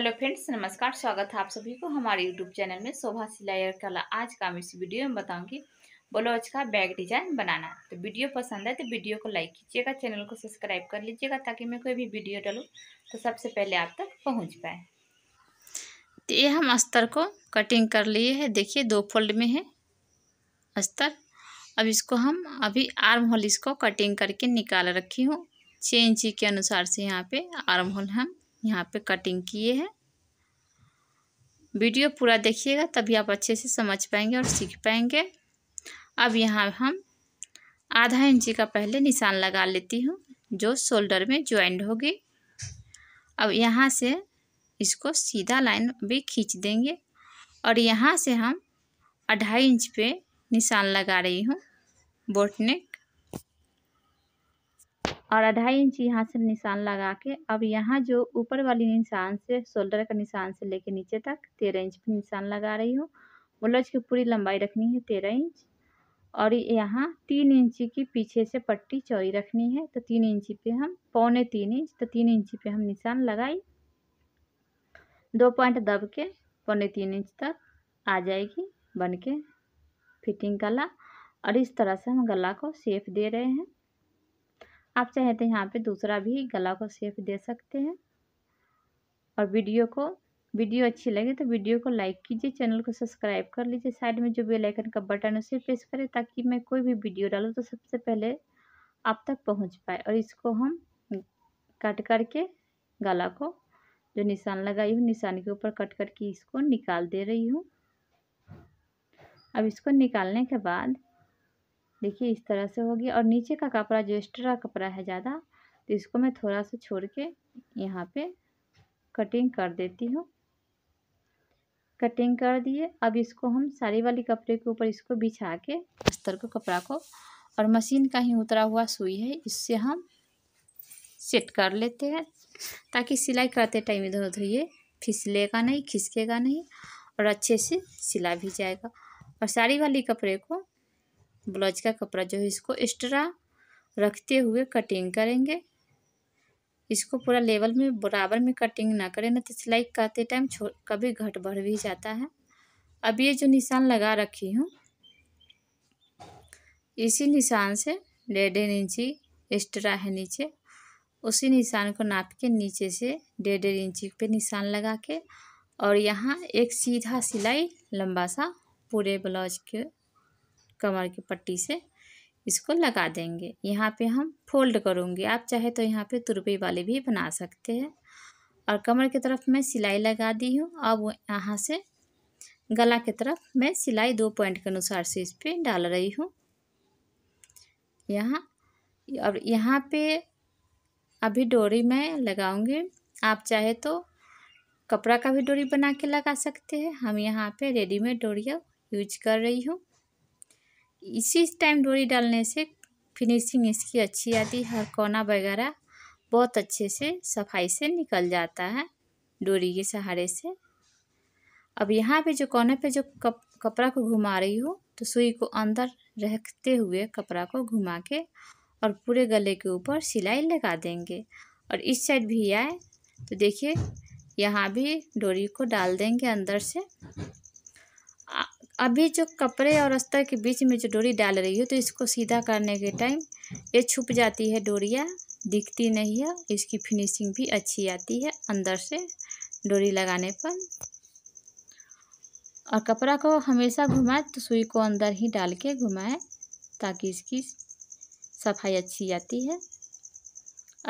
hello friends नमस्कार स्वागत है आप सभी को हमारे यूट्यूब चैनल में शोभा सिलाई और कला आज का हम इस वीडियो में बताऊंगी ब्लाउज का बैग डिजाइन बनाना तो वीडियो पसंद है तो वीडियो को लाइक कीजिएगा चैनल को सब्सक्राइब कर लीजिएगा ताकि मैं कोई भी वीडियो डालूँ तो सबसे पहले आप तक पहुँच पाए तो ये हम अस्तर को कटिंग कर लिए है देखिए दो फोल्ड में है अस्तर अब इसको हम अभी आर्म होल इसको कटिंग करके निकाल रखी हूँ छः इंची के अनुसार से यहाँ पे आर्म होल हम यहाँ पे कटिंग किए हैं वीडियो पूरा देखिएगा तभी आप अच्छे से समझ पाएंगे और सीख पाएंगे अब यहाँ हम आधा इंची का पहले निशान लगा लेती हूँ जो शोल्डर में ज्वाइंट होगी अब यहाँ से इसको सीधा लाइन भी खींच देंगे और यहाँ से हम अढ़ाई इंच पे निशान लगा रही हूँ बोटनेक और आधा इंच यहाँ से निशान लगा के अब यहाँ जो ऊपर वाली निशान से शोल्डर का निशान से लेके नीचे तक तेरह इंच पर निशान लगा रही हूँ ब्लाउज की पूरी लंबाई रखनी है तेरह इंच और यहाँ तीन इंची की पीछे से पट्टी चौड़ी रखनी है तो तीन इंची पे हम पौने तीन इंच तो तीन इंची पे हम निशान लगाई दो पॉइंट दब के पौने तीन इंच तक आ जाएगी बन के फिटिंग गला और इस तरह से हम गला को सेफ दे रहे हैं आप चाहें तो यहाँ पे दूसरा भी गला को सेफ दे सकते हैं और वीडियो को वीडियो अच्छी लगे तो वीडियो को लाइक कीजिए चैनल को सब्सक्राइब कर लीजिए साइड में जो बेल आइकन का बटन है उसे प्रेस करें ताकि मैं कोई भी वीडियो डालूँ तो सबसे पहले आप तक पहुँच पाए और इसको हम कट करके गला को जो निशान लगाई हूँ निशान के ऊपर कट करके इसको निकाल दे रही हूँ अब इसको निकालने के बाद देखिए इस तरह से होगी और नीचे का कपड़ा जो एक्स्ट्रा कपड़ा है ज़्यादा तो इसको मैं थोड़ा सा छोड़ के यहाँ पे कटिंग कर देती हूँ कटिंग कर दिए अब इसको हम साड़ी वाली कपड़े के ऊपर इसको बिछा के अस्तर को कपड़ा को और मशीन का ही उतरा हुआ सुई है इससे हम सेट कर लेते हैं ताकि सिलाई करते टाइम इधर उधर ये फिसलेगा नहीं खिसकेगा नहीं और अच्छे से सिला भी जाएगा और साड़ी वाली कपड़े को ब्लाउज का कपड़ा जो है इसको एक्स्ट्रा रखते हुए कटिंग करेंगे इसको पूरा लेवल में बराबर में कटिंग ना करें ना तो सिलाई करते टाइम कभी घट बढ़ भी जाता है अब ये जो निशान लगा रखी हूँ इसी निशान से डेढ़ इंची एक्स्ट्रा है नीचे उसी निशान को नाप के नीचे से डेढ़ डेढ़ इंची पे निशान लगा के और यहाँ एक सीधा सिलाई लंबा सा पूरे ब्लाउज के कमर की पट्टी से इसको लगा देंगे यहाँ पे हम फोल्ड करूँगी आप चाहे तो यहाँ पे तुरपे वाले भी बना सकते हैं और कमर की तरफ मैं सिलाई लगा दी हूँ अब यहाँ से गला की तरफ मैं सिलाई दो पॉइंट के अनुसार से इस पर डाल रही हूँ यहाँ और यहाँ पे अभी डोरी मैं लगाऊँगी आप चाहे तो कपड़ा का भी डोरी बना के लगा सकते हैं हम यहाँ पे रेडीमेड डोरिया यूज कर रही हूँ इसी टाइम डोरी डालने से फिनिशिंग इसकी अच्छी आती है हर कोना वगैरह बहुत अच्छे से सफाई से निकल जाता है डोरी के सहारे से अब यहाँ पे जो कोने पे जो कप कपड़ा को घुमा रही हूँ तो सुई को अंदर रखते हुए कपड़ा को घुमा के और पूरे गले के ऊपर सिलाई लगा देंगे और इस साइड भी आए तो देखिए यहाँ भी डोरी को डाल देंगे अंदर से अभी जो कपड़े और अस्तर के बीच में जो डोरी डाल रही हूँ तो इसको सीधा करने के टाइम ये छुप जाती है डोरिया दिखती नहीं है इसकी फिनिशिंग भी अच्छी आती है अंदर से डोरी लगाने पर और कपड़ा को हमेशा घुमाएं तो सुई को अंदर ही डाल के घुमाएँ ताकि इसकी सफाई अच्छी आती है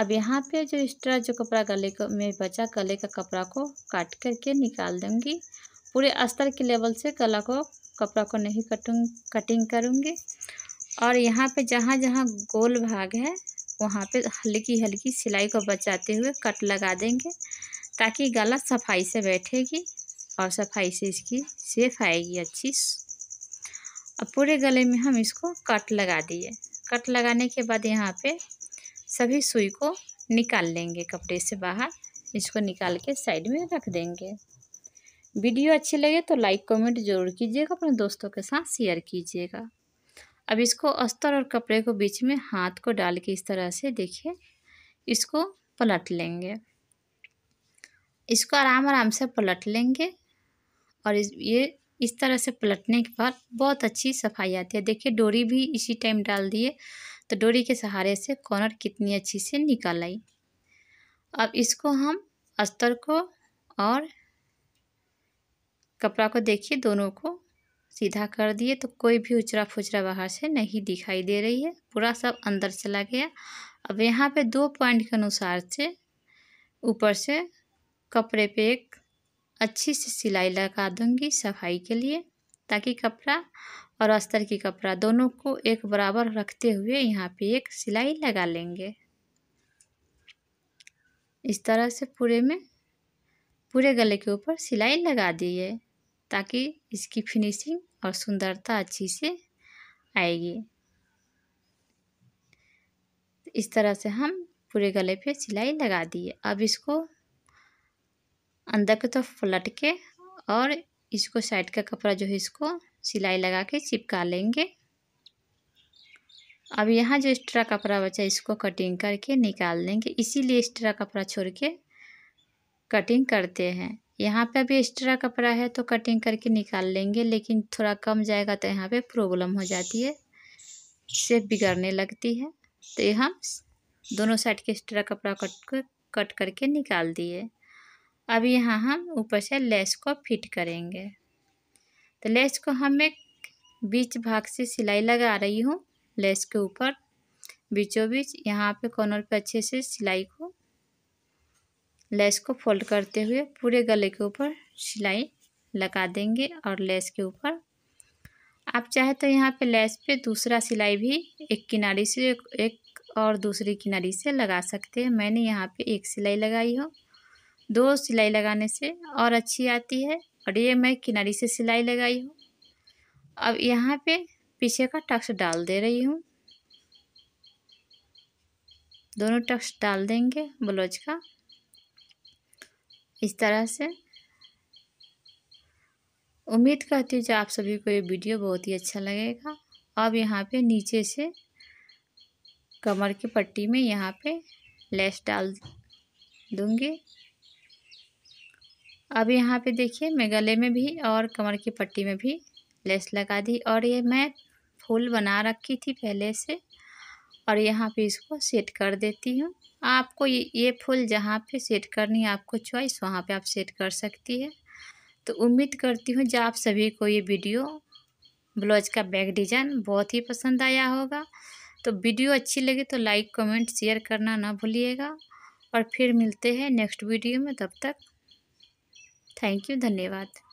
अब यहाँ पे जो एक्स्ट्रा जो कपड़ा गले को में बचा गले का कपड़ा को काट करके निकाल दूँगी पूरे अस्तर के लेवल से गला को कपड़ा को नहीं कटूँ कटिंग करूँगी और यहाँ पे जहाँ जहाँ गोल भाग है वहाँ पे हल्की हल्की सिलाई को बचाते हुए कट लगा देंगे ताकि गला सफाई से बैठेगी और सफाई से इसकी सेफ आएगी अच्छी अब पूरे गले में हम इसको कट लगा दिए कट लगाने के बाद यहाँ पे सभी सुई को निकाल लेंगे कपड़े से बाहर इसको निकाल के साइड में रख देंगे वीडियो अच्छी लगे तो लाइक कमेंट जरूर कीजिएगा अपने दोस्तों के साथ शेयर कीजिएगा अब इसको अस्तर और कपड़े को बीच में हाथ को डाल के इस तरह से देखिए इसको पलट लेंगे इसको आराम आराम से पलट लेंगे और इस ये इस तरह से पलटने के बाद बहुत अच्छी सफाई आती है देखिए डोरी भी इसी टाइम डाल दिए तो डोरी के सहारे से कॉर्नर कितनी अच्छी से निकल आई अब इसको हम अस्तर को और कपड़ा को देखिए दोनों को सीधा कर दिए तो कोई भी उचरा फुचरा बाहर से नहीं दिखाई दे रही है पूरा सब अंदर चला गया अब यहाँ पे दो पॉइंट के अनुसार से ऊपर से कपड़े पे एक अच्छी सी सिलाई लगा दूंगी सफाई के लिए ताकि कपड़ा और अस्तर की कपड़ा दोनों को एक बराबर रखते हुए यहाँ पे एक सिलाई लगा लेंगे इस तरह से पूरे में पूरे गले के ऊपर सिलाई लगा दिए ताकि इसकी फिनिशिंग और सुंदरता अच्छी से आएगी इस तरह से हम पूरे गले पे सिलाई लगा दिए अब इसको अंदर की तरफ तो पलट के और इसको साइड का कपड़ा जो है इसको सिलाई लगा के चिपका लेंगे अब यहाँ जो एक्स्ट्रा कपड़ा बचा है इसको कटिंग करके निकाल लेंगे इसीलिए एक्स्ट्रा कपड़ा छोड़ के कटिंग करते हैं यहाँ पे अभी एक्स्ट्रा कपड़ा है तो कटिंग करके निकाल लेंगे लेकिन थोड़ा कम जाएगा तो यहाँ पे प्रॉब्लम हो जाती है से बिगड़ने लगती है तो ये हम दोनों साइड के एक्स्ट्रा कपड़ा कट कर कट करके निकाल दिए अब यहाँ हम ऊपर से लेस को फिट करेंगे तो लेस को हम एक बीच भाग से सिलाई लगा रही हूँ लेस के ऊपर बीचों बीच यहाँ पे कॉर्नर पे अच्छे से सिलाई को लेस को फोल्ड करते हुए पूरे गले के ऊपर सिलाई लगा देंगे और लेस के ऊपर आप चाहे तो यहाँ पे लेस पे दूसरा सिलाई भी एक किनारे से एक और दूसरी किनारी से लगा सकते हैं मैंने यहाँ पे एक सिलाई लगाई हो दो सिलाई लगाने से और अच्छी आती है और ये मैं किनारी से सिलाई लगाई हूँ अब यहाँ पे पीछे का टक्स डाल दे रही हूँ दोनों टक्स डाल देंगे ब्लाउज का इस तरह से उम्मीद करती हूँ जो आप सभी को ये वीडियो बहुत ही अच्छा लगेगा अब यहाँ पे नीचे से कमर की पट्टी में यहाँ पे लेस डाल दूँगी अब यहाँ पे देखिए मैं गले में भी और कमर की पट्टी में भी लेस लगा दी और ये मैं फूल बना रखी थी पहले से और यहाँ पे इसको सेट कर देती हूँ आपको ये ये फूल जहाँ पे सेट करनी है आपको चॉइस वहाँ पे आप सेट कर सकती है तो उम्मीद करती हूँ जब आप सभी को ये वीडियो ब्लाउज का बैक डिज़ाइन बहुत ही पसंद आया होगा तो वीडियो अच्छी लगी तो लाइक कमेंट शेयर करना ना भूलिएगा और फिर मिलते हैं नेक्स्ट वीडियो में तब तक थैंक यू धन्यवाद